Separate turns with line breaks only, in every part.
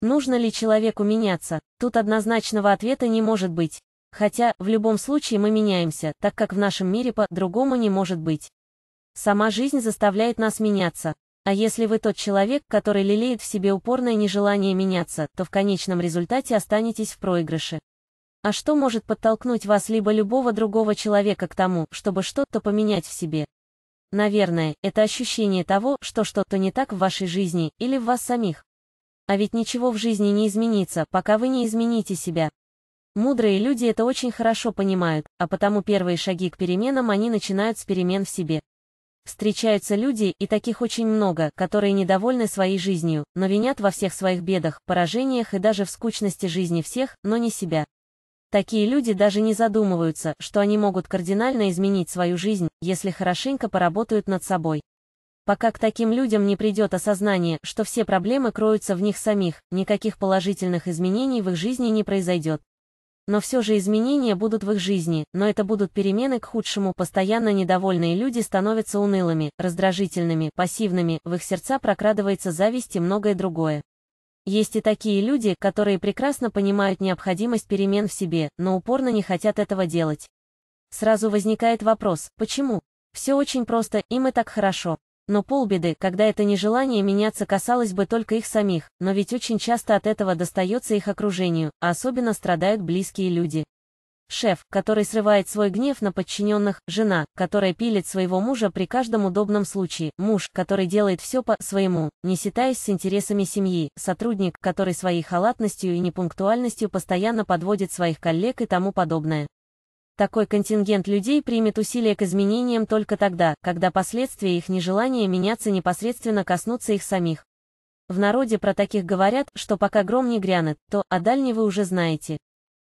Нужно ли человеку меняться? Тут однозначного ответа не может быть. Хотя, в любом случае мы меняемся, так как в нашем мире по-другому не может быть. Сама жизнь заставляет нас меняться. А если вы тот человек, который лелеет в себе упорное нежелание меняться, то в конечном результате останетесь в проигрыше. А что может подтолкнуть вас либо любого другого человека к тому, чтобы что-то поменять в себе? Наверное, это ощущение того, что что-то не так в вашей жизни или в вас самих. А ведь ничего в жизни не изменится, пока вы не измените себя. Мудрые люди это очень хорошо понимают, а потому первые шаги к переменам они начинают с перемен в себе. Встречаются люди, и таких очень много, которые недовольны своей жизнью, но винят во всех своих бедах, поражениях и даже в скучности жизни всех, но не себя. Такие люди даже не задумываются, что они могут кардинально изменить свою жизнь, если хорошенько поработают над собой пока к таким людям не придет осознание, что все проблемы кроются в них самих, никаких положительных изменений в их жизни не произойдет. Но все же изменения будут в их жизни, но это будут перемены к худшему, постоянно недовольные люди становятся унылыми, раздражительными, пассивными, в их сердца прокрадывается зависть и многое другое. Есть и такие люди, которые прекрасно понимают необходимость перемен в себе, но упорно не хотят этого делать. Сразу возникает вопрос, почему? Все очень просто, им и так хорошо. Но полбеды, когда это нежелание меняться касалось бы только их самих, но ведь очень часто от этого достается их окружению, а особенно страдают близкие люди. Шеф, который срывает свой гнев на подчиненных, жена, которая пилит своего мужа при каждом удобном случае, муж, который делает все по-своему, не считаясь с интересами семьи, сотрудник, который своей халатностью и непунктуальностью постоянно подводит своих коллег и тому подобное. Такой контингент людей примет усилия к изменениям только тогда, когда последствия их нежелания меняться непосредственно коснутся их самих. В народе про таких говорят, что пока гром не грянет, то, а дальний вы уже знаете.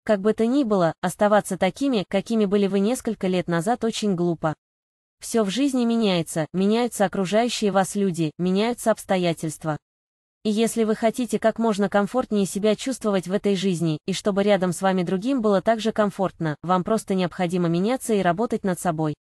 Как бы то ни было, оставаться такими, какими были вы несколько лет назад, очень глупо. Все в жизни меняется, меняются окружающие вас люди, меняются обстоятельства. И если вы хотите как можно комфортнее себя чувствовать в этой жизни, и чтобы рядом с вами другим было также комфортно, вам просто необходимо меняться и работать над собой.